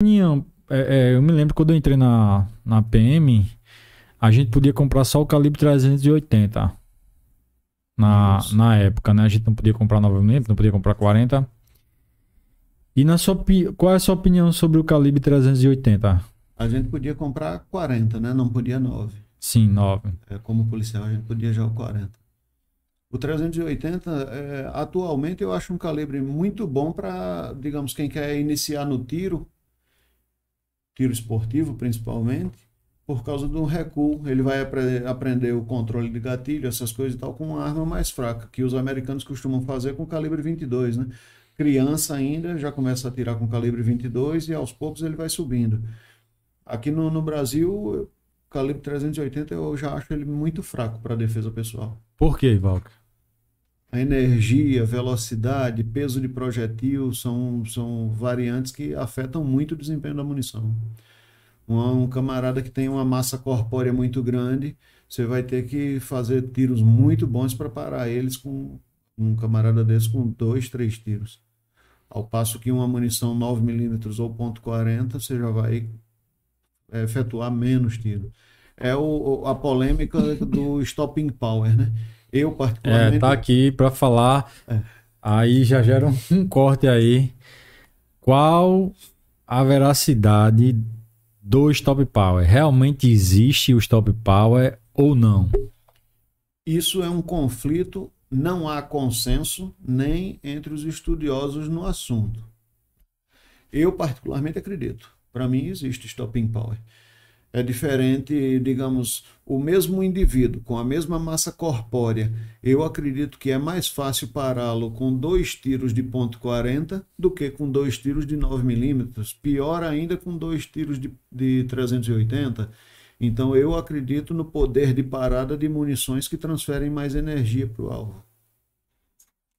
É, é, eu me lembro quando eu entrei na, na PM, a gente podia comprar só o calibre 380 na, na época, né? A gente não podia comprar 9 mm não podia comprar 40. E na sua, qual é a sua opinião sobre o calibre 380? A gente podia comprar 40, né? Não podia 9. Sim, 9. É, como policial, a gente podia já o 40. O 380, é, atualmente, eu acho um calibre muito bom para, digamos, quem quer iniciar no tiro tiro esportivo principalmente, por causa do recuo. Ele vai aprender o controle de gatilho, essas coisas e tal, com uma arma mais fraca, que os americanos costumam fazer com calibre 22, né? Criança ainda já começa a tirar com calibre 22 e aos poucos ele vai subindo. Aqui no, no Brasil, calibre 380 eu já acho ele muito fraco para defesa pessoal. Por que, Valka? a energia, velocidade, peso de projetil são, são variantes que afetam muito o desempenho da munição. Um, um camarada que tem uma massa corpórea muito grande, você vai ter que fazer tiros muito bons para parar eles com um camarada desse com dois, três tiros. Ao passo que uma munição 9mm ou .40, você já vai é, efetuar menos tiro. É o, a polêmica do stopping power, né? Eu, particularmente. É, tá aqui para falar. É. Aí já gera um corte aí. Qual a veracidade do stop power? Realmente existe o stop power ou não? Isso é um conflito, não há consenso nem entre os estudiosos no assunto. Eu particularmente acredito. Para mim existe stop power. É diferente, digamos, o mesmo indivíduo com a mesma massa corpórea. Eu acredito que é mais fácil pará-lo com dois tiros de ponto .40 do que com dois tiros de 9 milímetros. Pior ainda com dois tiros de, de 380. Então eu acredito no poder de parada de munições que transferem mais energia para o alvo.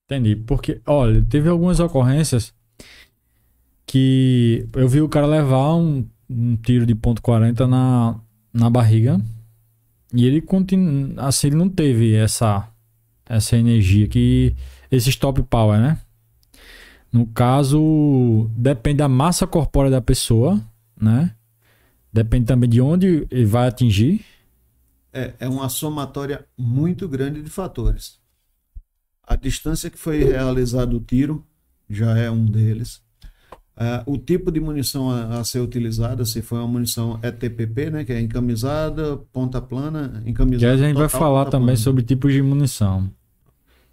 Entendi. Porque, olha, teve algumas ocorrências que eu vi o cara levar um um tiro de ponto .40 na, na barriga. E ele continua assim, ele não teve essa essa energia que esse stop power, né? No caso, depende da massa corpórea da pessoa, né? Depende também de onde ele vai atingir. É, é uma somatória muito grande de fatores. A distância que foi realizado o tiro já é um deles. Uh, o tipo de munição a, a, ser utilizada, se foi uma munição ETPP, né, que é encamisada, ponta plana, encamisada. Já a gente total, vai falar também plana. sobre tipos de munição.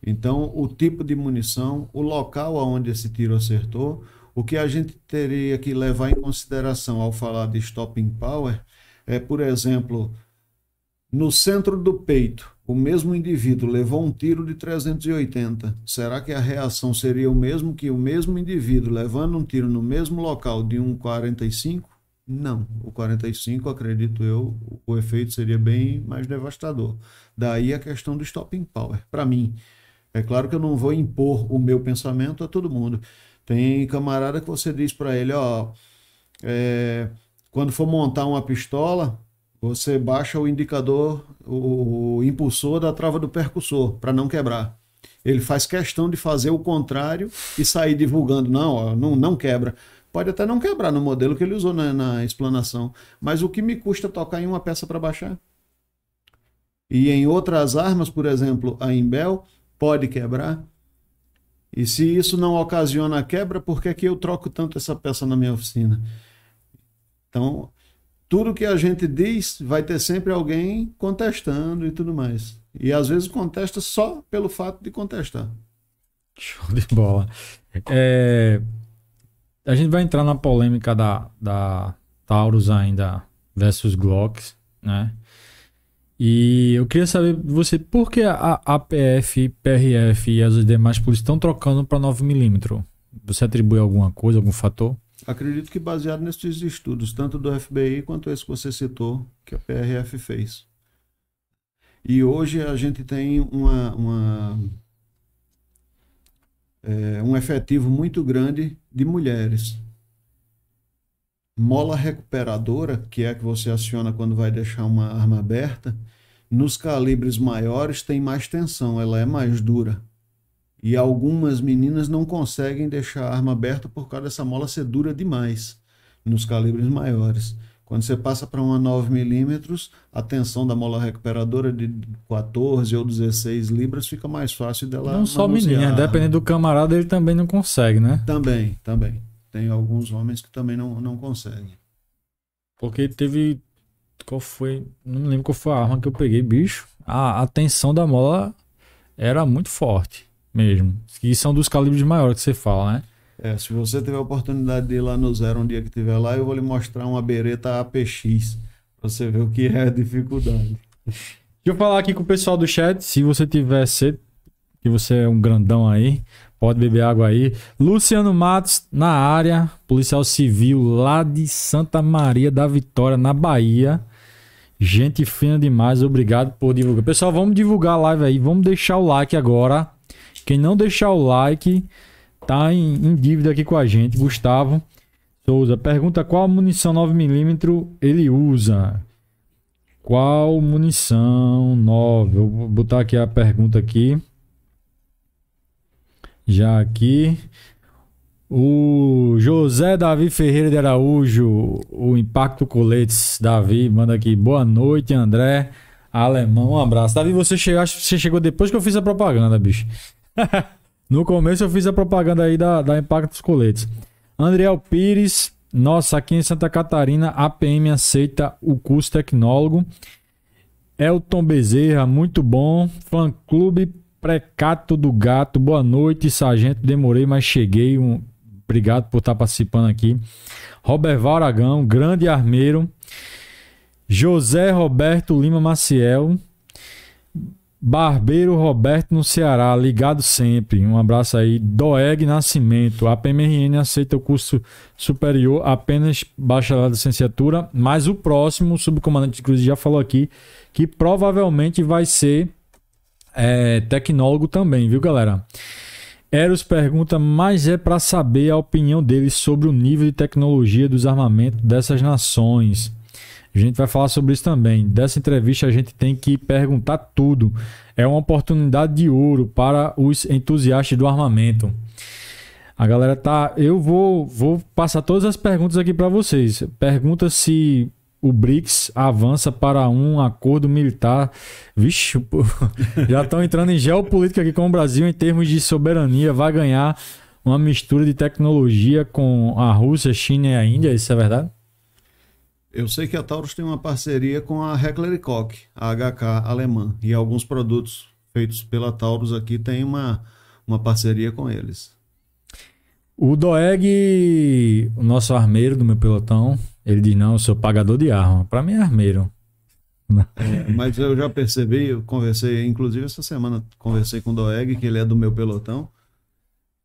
Então, o tipo de munição, o local aonde esse tiro acertou, o que a gente teria que levar em consideração ao falar de stopping power é, por exemplo, no centro do peito, o mesmo indivíduo levou um tiro de 380. Será que a reação seria o mesmo que o mesmo indivíduo levando um tiro no mesmo local de um 45? Não. O 45, acredito eu, o efeito seria bem mais devastador. Daí a questão do stopping power. Para mim, é claro que eu não vou impor o meu pensamento a todo mundo. Tem camarada que você diz para ele, ó, é, quando for montar uma pistola, você baixa o indicador, o impulsor da trava do percussor, para não quebrar. Ele faz questão de fazer o contrário e sair divulgando. Não, não, não quebra. Pode até não quebrar no modelo que ele usou na, na explanação. Mas o que me custa tocar em uma peça para baixar? E em outras armas, por exemplo, a Imbel, pode quebrar. E se isso não ocasiona quebra, por que, é que eu troco tanto essa peça na minha oficina? Então, tudo que a gente diz vai ter sempre alguém contestando e tudo mais. E às vezes contesta só pelo fato de contestar. Show de bola. É, a gente vai entrar na polêmica da, da Taurus ainda versus Glocks, né? E eu queria saber de você por que a APF, PRF e as demais polícias estão trocando para 9mm? Você atribui alguma coisa, algum fator? Acredito que baseado nesses estudos, tanto do FBI quanto esse que você citou, que a PRF fez. E hoje a gente tem uma, uma é, um efetivo muito grande de mulheres. Mola recuperadora, que é a que você aciona quando vai deixar uma arma aberta, nos calibres maiores tem mais tensão, ela é mais dura. E algumas meninas não conseguem deixar a arma aberta por causa dessa mola ser dura demais nos calibres maiores. Quando você passa para uma 9mm, a tensão da mola recuperadora de 14 ou 16 libras fica mais fácil dela. Não só menina, dependendo do camarada, ele também não consegue, né? Também, também. Tem alguns homens que também não, não conseguem. Porque teve. Qual foi? Não lembro qual foi a arma que eu peguei, bicho. A, a tensão da mola era muito forte mesmo. Que são dos calibres maiores que você fala, né? É, se você tiver a oportunidade de ir lá no Zero um dia que tiver lá, eu vou lhe mostrar uma bereta APX pra você ver o que é a dificuldade. Deixa eu falar aqui com o pessoal do chat, se você tiver sede, que você é um grandão aí, pode beber água aí. Luciano Matos na área, policial civil lá de Santa Maria da Vitória, na Bahia. Gente fina demais, obrigado por divulgar. Pessoal, vamos divulgar a live aí, vamos deixar o like agora. Quem não deixar o like tá em, em dívida aqui com a gente. Gustavo Souza pergunta qual munição 9mm ele usa. Qual munição 9? Vou botar aqui a pergunta aqui. Já aqui. O José Davi Ferreira de Araújo, o Impacto Coletes. Davi, manda aqui. Boa noite, André. Alemão, um abraço. Davi, você chegou, você chegou depois que eu fiz a propaganda, bicho. no começo eu fiz a propaganda aí da, da Impacto dos Coletes. Andriel Pires, nossa, aqui em Santa Catarina, a PM aceita o curso tecnólogo. Elton Bezerra, muito bom. Fã Clube Precato do Gato, boa noite, sargento. Demorei, mas cheguei. Um... Obrigado por estar participando aqui. Robert Aragão, grande armeiro. José Roberto Lima Maciel, Barbeiro Roberto no Ceará, ligado sempre. Um abraço aí. Doeg Nascimento. A PMRN aceita o curso superior apenas bacharelado licenciatura, mas o próximo, o subcomandante de Cruz já falou aqui, que provavelmente vai ser é, tecnólogo também, viu, galera? Eros pergunta, mas é para saber a opinião dele sobre o nível de tecnologia dos armamentos dessas nações. A gente vai falar sobre isso também. Dessa entrevista a gente tem que perguntar tudo. É uma oportunidade de ouro para os entusiastas do armamento. A galera tá, eu vou vou passar todas as perguntas aqui para vocês. Pergunta se o BRICS avança para um acordo militar. Vixe, pô, já estão entrando em geopolítica aqui com o Brasil em termos de soberania. Vai ganhar uma mistura de tecnologia com a Rússia, China e a Índia, isso é verdade? Eu sei que a Taurus tem uma parceria com a Heckler Koch, a HK alemã, e alguns produtos feitos pela Taurus aqui têm uma, uma parceria com eles. O Doeg, o nosso armeiro do meu pelotão, ele diz: não, eu sou pagador de arma. Para mim é armeiro. É, mas eu já percebi, eu conversei, inclusive essa semana conversei com o Doeg, que ele é do meu pelotão,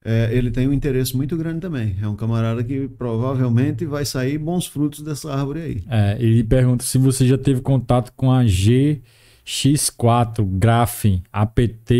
é, ele tem um interesse muito grande também. É um camarada que provavelmente vai sair bons frutos dessa árvore aí. É, ele pergunta se você já teve contato com a GX4 Graphin APT